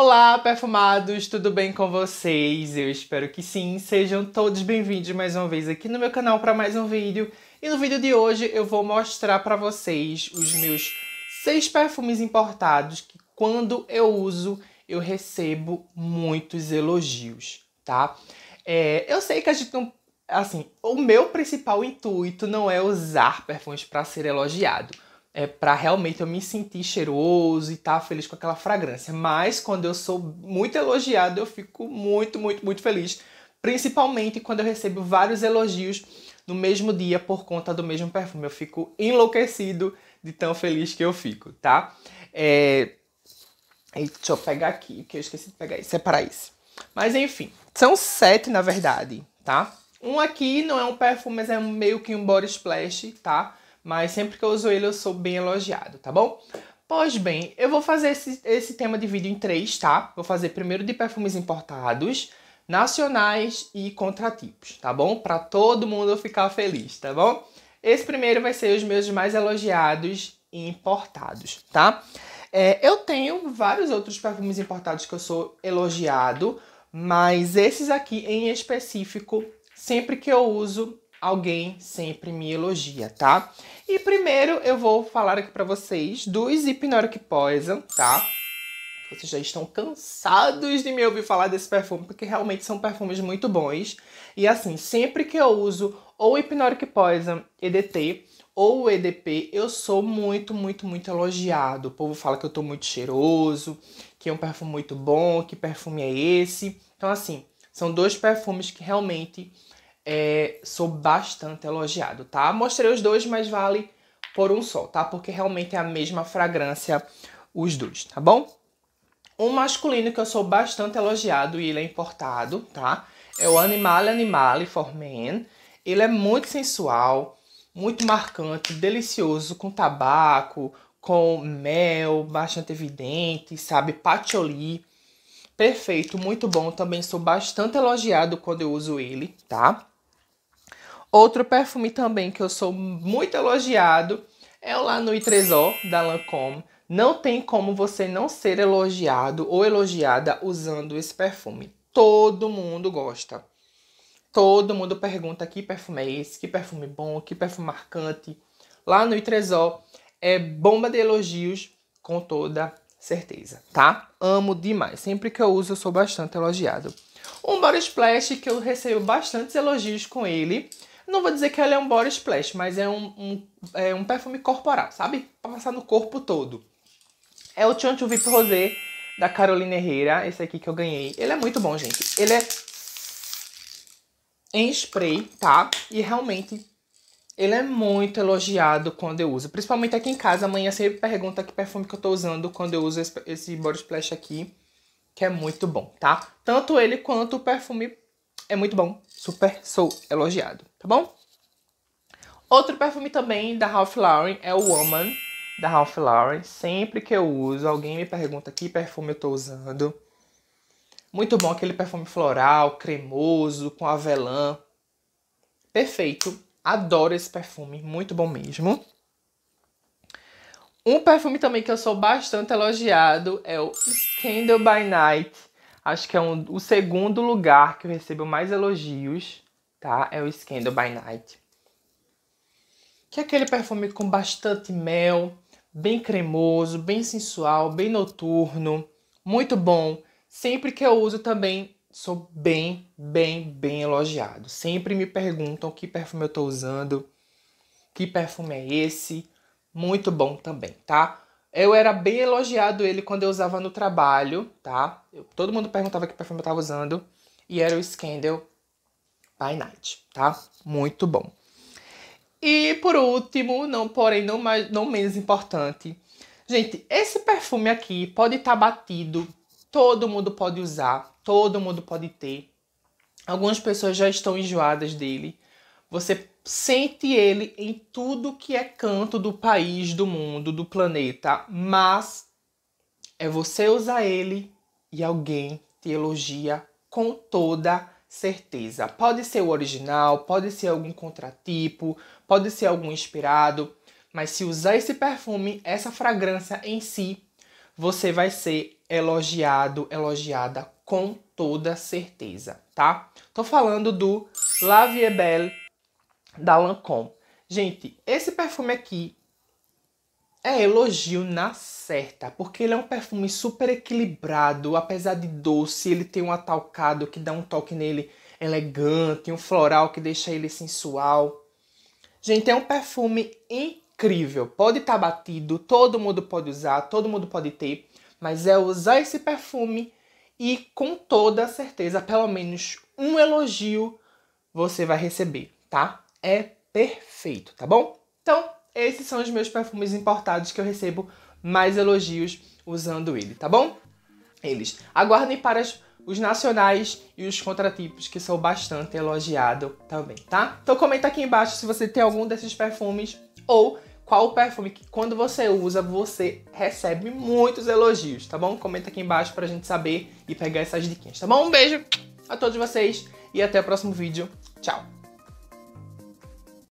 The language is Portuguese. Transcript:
Olá, perfumados, tudo bem com vocês? Eu espero que sim. Sejam todos bem-vindos mais uma vez aqui no meu canal para mais um vídeo. E no vídeo de hoje eu vou mostrar para vocês os meus seis perfumes importados que quando eu uso eu recebo muitos elogios, tá? É, eu sei que a gente não assim, o meu principal intuito não é usar perfumes para ser elogiado é, para realmente eu me sentir cheiroso e estar tá feliz com aquela fragrância. Mas quando eu sou muito elogiado, eu fico muito, muito, muito feliz. Principalmente quando eu recebo vários elogios no mesmo dia por conta do mesmo perfume. Eu fico enlouquecido de tão feliz que eu fico, tá? É... deixa eu pegar aqui, que eu esqueci de pegar isso, separar é isso. Mas enfim, são sete na verdade, tá? Um aqui não é um perfume, mas é meio que um body splash, tá? mas sempre que eu uso ele eu sou bem elogiado, tá bom? Pois bem, eu vou fazer esse, esse tema de vídeo em três, tá? Vou fazer primeiro de perfumes importados, nacionais e contratipos, tá bom? Para todo mundo ficar feliz, tá bom? Esse primeiro vai ser os meus mais elogiados e importados, tá? É, eu tenho vários outros perfumes importados que eu sou elogiado, mas esses aqui em específico, sempre que eu uso, alguém sempre me elogia, tá? E primeiro eu vou falar aqui para vocês dos Hypnotic Poison, tá? Vocês já estão cansados de me ouvir falar desse perfume, porque realmente são perfumes muito bons. E assim, sempre que eu uso ou Hypnotic Poison EDT ou o EDP, eu sou muito, muito, muito elogiado. O povo fala que eu tô muito cheiroso, que é um perfume muito bom, que perfume é esse. Então assim, são dois perfumes que realmente é, sou bastante elogiado, tá? Mostrei os dois, mas vale por um só, tá? Porque realmente é a mesma fragrância os dois, tá bom? Um masculino que eu sou bastante elogiado e ele é importado, tá? É o Animale Animale for Men. Ele é muito sensual, muito marcante, delicioso, com tabaco, com mel, bastante evidente, sabe? Patchouli. Perfeito, muito bom. Também sou bastante elogiado quando eu uso ele, tá? Outro perfume também que eu sou muito elogiado é o La Nuit Trésor da Lancôme. Não tem como você não ser elogiado ou elogiada usando esse perfume. Todo mundo gosta. Todo mundo pergunta que perfume é esse, que perfume bom, que perfume marcante. Lá no Itresol é bomba de elogios com toda certeza, tá? Amo demais. Sempre que eu uso, eu sou bastante elogiado. Um body splash que eu recebo bastantes elogios com ele não vou dizer que ele é um body splash, mas é um, um, é um perfume corporal, sabe? Pra passar no corpo todo. É o Chancho Vip Rosé da Carolina Herrera, esse aqui que eu ganhei. Ele é muito bom, gente. Ele é em spray, tá? E realmente ele é muito elogiado quando eu uso. Principalmente aqui em casa, a mãe sempre pergunta que perfume que eu tô usando quando eu uso esse body splash aqui, que é muito bom, tá? Tanto ele quanto o perfume é muito bom. Super sou elogiado, tá bom? Outro perfume também da Ralph Lauren é o Woman, da Ralph Lauren. Sempre que eu uso, alguém me pergunta que perfume eu tô usando. Muito bom aquele perfume floral, cremoso, com avelã. Perfeito. Adoro esse perfume, muito bom mesmo. Um perfume também que eu sou bastante elogiado é o Scandal by Night acho que é um, o segundo lugar que eu recebo mais elogios, tá? É o Scandal by Night. Que é aquele perfume com bastante mel, bem cremoso, bem sensual, bem noturno, muito bom. Sempre que eu uso também sou bem, bem, bem elogiado. Sempre me perguntam que perfume eu tô usando, que perfume é esse. Muito bom também, tá? Eu era bem elogiado ele quando eu usava no trabalho, tá? Eu, todo mundo perguntava que perfume eu tava usando. E era o Scandal by Night, tá? Muito bom. E por último, não, porém não, mais, não menos importante. Gente, esse perfume aqui pode estar tá batido. Todo mundo pode usar. Todo mundo pode ter. Algumas pessoas já estão enjoadas dele você sente ele em tudo que é canto do país, do mundo, do planeta, mas é você usar ele e alguém te elogia com toda certeza. Pode ser o original, pode ser algum contratipo, pode ser algum inspirado, mas se usar esse perfume, essa fragrância em si, você vai ser elogiado, elogiada com toda certeza, tá? Tô falando do La Vie Belle da Lancôme. Gente, esse perfume aqui é elogio na certa, porque ele é um perfume super equilibrado, apesar de doce, ele tem um atalcado que dá um toque nele elegante, um floral que deixa ele sensual. Gente, é um perfume incrível. Pode estar tá batido, todo mundo pode usar, todo mundo pode ter, mas é usar esse perfume e com toda certeza, pelo menos um elogio você vai receber, tá? é perfeito, tá bom? Então, esses são os meus perfumes importados que eu recebo mais elogios usando ele, tá bom? Eles. Aguardem para os nacionais e os contratipos, que são bastante elogiado também, tá? Então comenta aqui embaixo se você tem algum desses perfumes ou qual perfume que quando você usa você recebe muitos elogios, tá bom? Comenta aqui embaixo pra gente saber e pegar essas diquinhas, tá bom? Um beijo a todos vocês e até o próximo vídeo. Tchau!